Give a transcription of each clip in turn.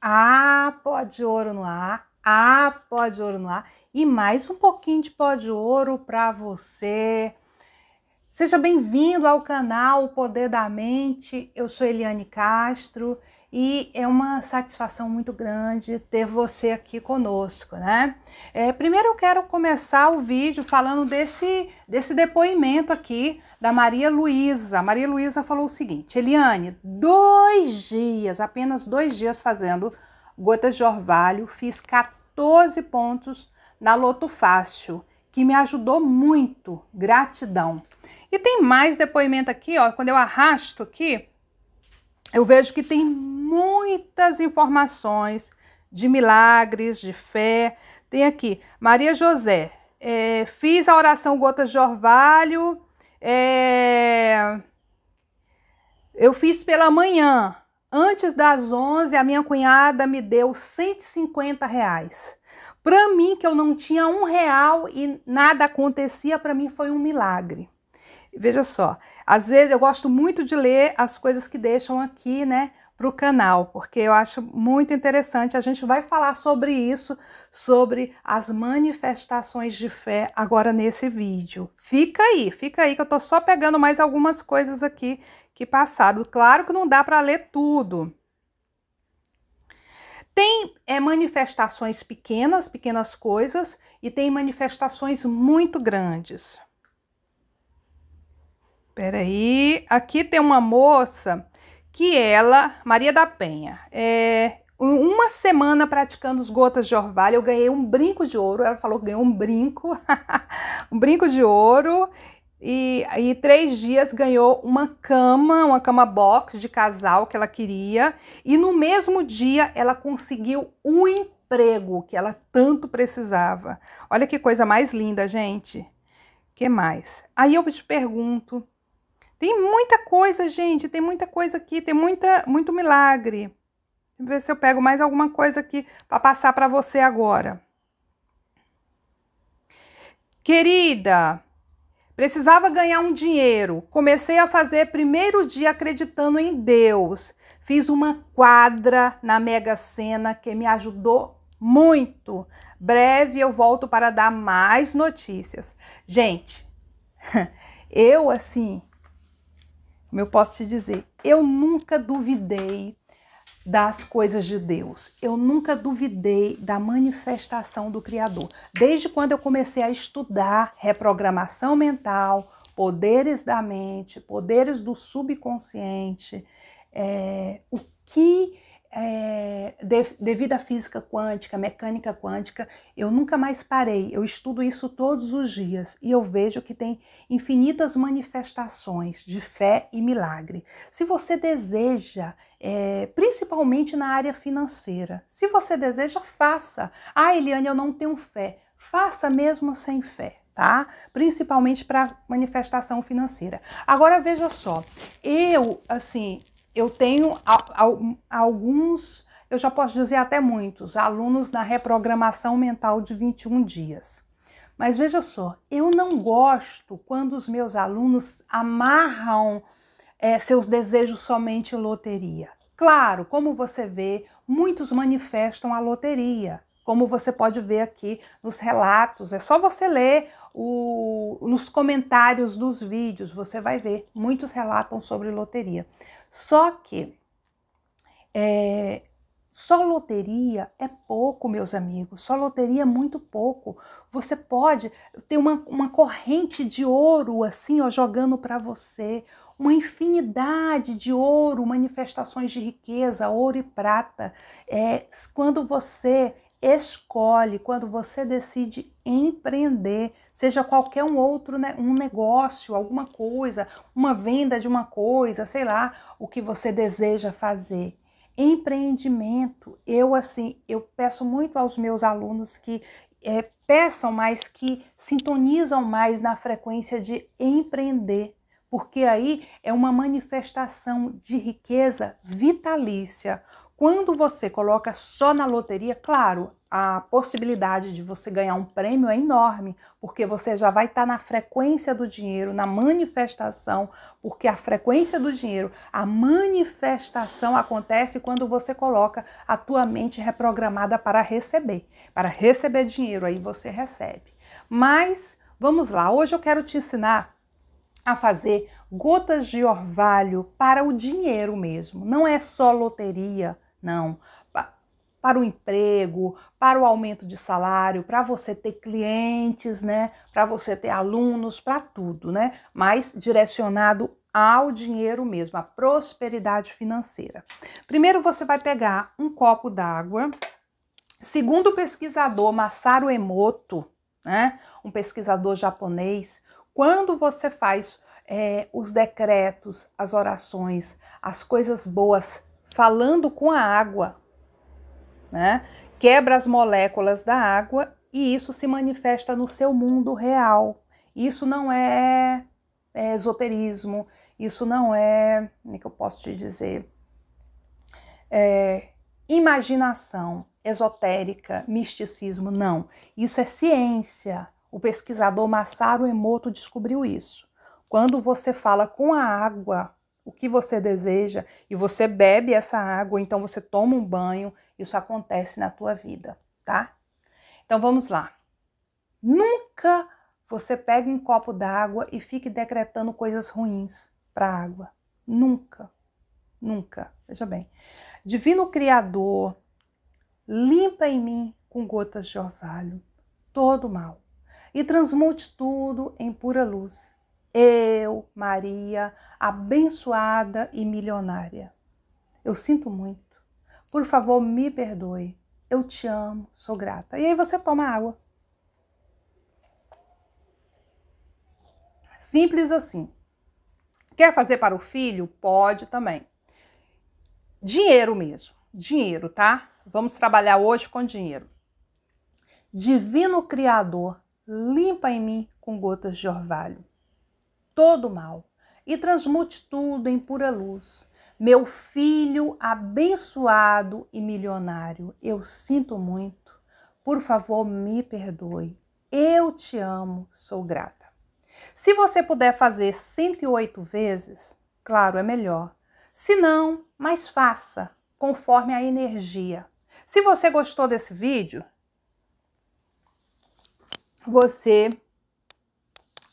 A pó de ouro no ar, a pó de ouro no ar e mais um pouquinho de pó de ouro para você. Seja bem-vindo ao canal O Poder da Mente. Eu sou Eliane Castro e é uma satisfação muito grande ter você aqui conosco, né? É, primeiro eu quero começar o vídeo falando desse, desse depoimento aqui da Maria Luísa. Maria Luísa falou o seguinte, Eliane, dois dias, apenas dois dias fazendo gotas de orvalho, fiz 14 pontos na Loto Fácil, que me ajudou muito, gratidão. E tem mais depoimento aqui, ó, quando eu arrasto aqui, eu vejo que tem muitas informações de milagres, de fé. Tem aqui, Maria José, é, fiz a oração Gotas de Orvalho, é, eu fiz pela manhã. Antes das 11, a minha cunhada me deu 150 reais. Para mim, que eu não tinha um real e nada acontecia, para mim foi um milagre. Veja só, às vezes eu gosto muito de ler as coisas que deixam aqui, né? para o canal, porque eu acho muito interessante. A gente vai falar sobre isso, sobre as manifestações de fé, agora nesse vídeo. Fica aí, fica aí, que eu estou só pegando mais algumas coisas aqui que passaram. Claro que não dá para ler tudo, tem é, manifestações pequenas, pequenas coisas, e tem manifestações muito grandes. Peraí, aqui tem uma moça que ela, Maria da Penha, é, uma semana praticando os gotas de orvalho, eu ganhei um brinco de ouro. Ela falou que ganhou um brinco, um brinco de ouro. E, e três dias ganhou uma cama, uma cama box de casal que ela queria. E no mesmo dia ela conseguiu um emprego que ela tanto precisava. Olha que coisa mais linda, gente. que mais? Aí eu te pergunto, tem muita coisa, gente, tem muita coisa aqui, tem muita, muito milagre. Deixa eu ver se eu pego mais alguma coisa aqui para passar para você agora. Querida, precisava ganhar um dinheiro. Comecei a fazer primeiro dia acreditando em Deus. Fiz uma quadra na Mega Sena que me ajudou muito. Breve eu volto para dar mais notícias. Gente, eu assim como eu posso te dizer, eu nunca duvidei das coisas de Deus. Eu nunca duvidei da manifestação do Criador. Desde quando eu comecei a estudar reprogramação mental, poderes da mente, poderes do subconsciente, é, o que é, de, devido à física quântica, mecânica quântica, eu nunca mais parei. Eu estudo isso todos os dias e eu vejo que tem infinitas manifestações de fé e milagre. Se você deseja, é, principalmente na área financeira, se você deseja, faça. Ah, Eliane, eu não tenho fé. Faça mesmo sem fé. Tá? Principalmente para manifestação financeira. Agora veja só, eu assim eu tenho alguns, eu já posso dizer até muitos, alunos na reprogramação mental de 21 dias. Mas veja só, eu não gosto quando os meus alunos amarram é, seus desejos somente em loteria. Claro, como você vê, muitos manifestam a loteria, como você pode ver aqui nos relatos. É só você ler o, nos comentários dos vídeos, você vai ver. Muitos relatam sobre loteria. Só que é, só loteria é pouco, meus amigos. Só loteria é muito pouco. Você pode ter uma, uma corrente de ouro assim, ó, jogando para você. Uma infinidade de ouro, manifestações de riqueza, ouro e prata. É, quando você escolhe, quando você decide empreender, seja qualquer um outro né, um negócio, alguma coisa, uma venda de uma coisa, sei lá, o que você deseja fazer. Empreendimento, eu assim, eu peço muito aos meus alunos que é, peçam mais, que sintonizam mais na frequência de empreender, porque aí é uma manifestação de riqueza vitalícia quando você coloca só na loteria, claro, a possibilidade de você ganhar um prêmio é enorme, porque você já vai estar tá na frequência do dinheiro, na manifestação, porque a frequência do dinheiro, a manifestação acontece quando você coloca a tua mente reprogramada para receber, para receber dinheiro, aí você recebe. Mas vamos lá, hoje eu quero te ensinar a fazer gotas de orvalho para o dinheiro mesmo, não é só loteria não. Para o emprego, para o aumento de salário, para você ter clientes, né? Para você ter alunos, para tudo, né? Mas direcionado ao dinheiro mesmo, à prosperidade financeira. Primeiro você vai pegar um copo d'água. Segundo o pesquisador Masaru Emoto, né, um pesquisador japonês, quando você faz é, os decretos, as orações, as coisas boas falando com a água, né? Quebra as moléculas da água e isso se manifesta no seu mundo real. Isso não é, é esoterismo, isso não é, como é que eu posso te dizer, é, imaginação esotérica, misticismo, não. Isso é ciência. O pesquisador Masaru Emoto descobriu isso. Quando você fala com a água, o que você deseja e você bebe essa água, então você toma um banho, isso acontece na tua vida, tá? Então vamos lá. Nunca você pega um copo d'água e fique decretando coisas ruins para a água. Nunca. Nunca. Veja bem. Divino Criador, limpa em mim com gotas de orvalho todo mal e transmute tudo em pura luz. Eu, Maria, abençoada e milionária. Eu sinto muito. Por favor, me perdoe. Eu te amo, sou grata. E aí você toma água. Simples assim. Quer fazer para o filho? Pode também. Dinheiro mesmo. Dinheiro, tá? Vamos trabalhar hoje com dinheiro. Divino Criador, limpa em mim com gotas de orvalho todo o mal e transmute tudo em pura luz. Meu filho abençoado e milionário, eu sinto muito. Por favor, me perdoe. Eu te amo, sou grata. Se você puder fazer 108 vezes, claro, é melhor. Se não, mais faça, conforme a energia. Se você gostou desse vídeo, você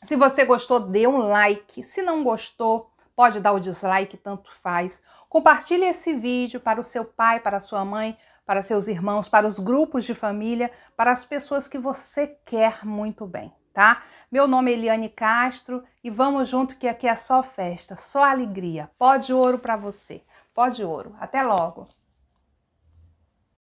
se você gostou, dê um like. Se não gostou, pode dar o dislike, tanto faz. Compartilhe esse vídeo para o seu pai, para a sua mãe, para seus irmãos, para os grupos de família, para as pessoas que você quer muito bem, tá? Meu nome é Eliane Castro e vamos junto que aqui é só festa, só alegria. Pó de ouro para você. Pó de ouro. Até logo.